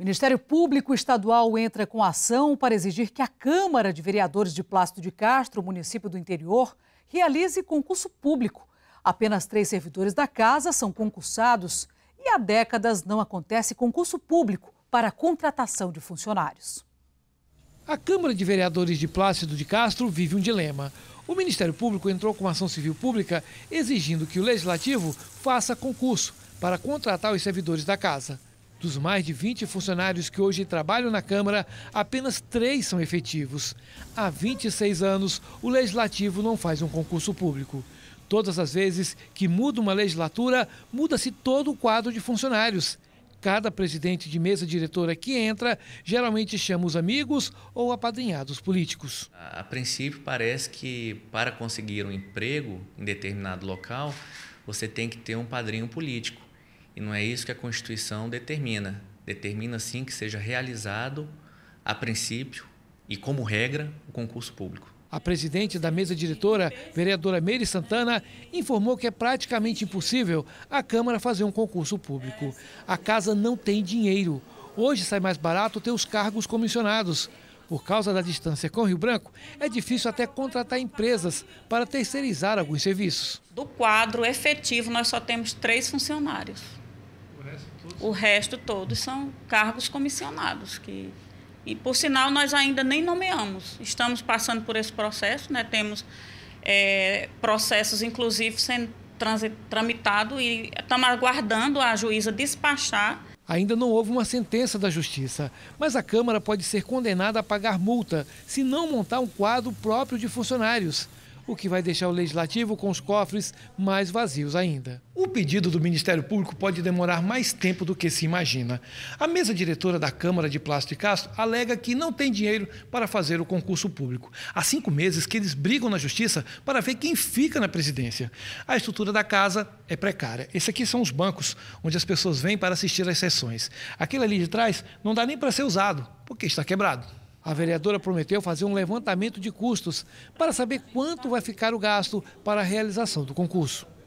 O Ministério Público Estadual entra com ação para exigir que a Câmara de Vereadores de Plácido de Castro, município do interior, realize concurso público. Apenas três servidores da casa são concursados e há décadas não acontece concurso público para a contratação de funcionários. A Câmara de Vereadores de Plácido de Castro vive um dilema. O Ministério Público entrou com ação civil pública exigindo que o Legislativo faça concurso para contratar os servidores da casa. Dos mais de 20 funcionários que hoje trabalham na Câmara, apenas três são efetivos. Há 26 anos, o Legislativo não faz um concurso público. Todas as vezes que muda uma legislatura, muda-se todo o quadro de funcionários. Cada presidente de mesa diretora que entra geralmente chama os amigos ou apadrinhados políticos. A, a princípio, parece que para conseguir um emprego em determinado local, você tem que ter um padrinho político. E não é isso que a Constituição determina. Determina sim que seja realizado, a princípio e como regra, o concurso público. A presidente da mesa diretora, vereadora Meire Santana, informou que é praticamente impossível a Câmara fazer um concurso público. A casa não tem dinheiro. Hoje sai mais barato ter os cargos comissionados. Por causa da distância com o Rio Branco, é difícil até contratar empresas para terceirizar alguns serviços. Do quadro efetivo, nós só temos três funcionários. O resto todos são cargos comissionados que e por sinal nós ainda nem nomeamos. Estamos passando por esse processo, né? Temos é, processos inclusive sendo tramitado e estamos aguardando a juíza despachar Ainda não houve uma sentença da Justiça, mas a Câmara pode ser condenada a pagar multa se não montar um quadro próprio de funcionários o que vai deixar o legislativo com os cofres mais vazios ainda. O pedido do Ministério Público pode demorar mais tempo do que se imagina. A mesa diretora da Câmara de Plástico e Castro alega que não tem dinheiro para fazer o concurso público. Há cinco meses que eles brigam na Justiça para ver quem fica na presidência. A estrutura da casa é precária. Esse aqui são os bancos onde as pessoas vêm para assistir às sessões. Aquilo ali de trás não dá nem para ser usado, porque está quebrado. A vereadora prometeu fazer um levantamento de custos para saber quanto vai ficar o gasto para a realização do concurso.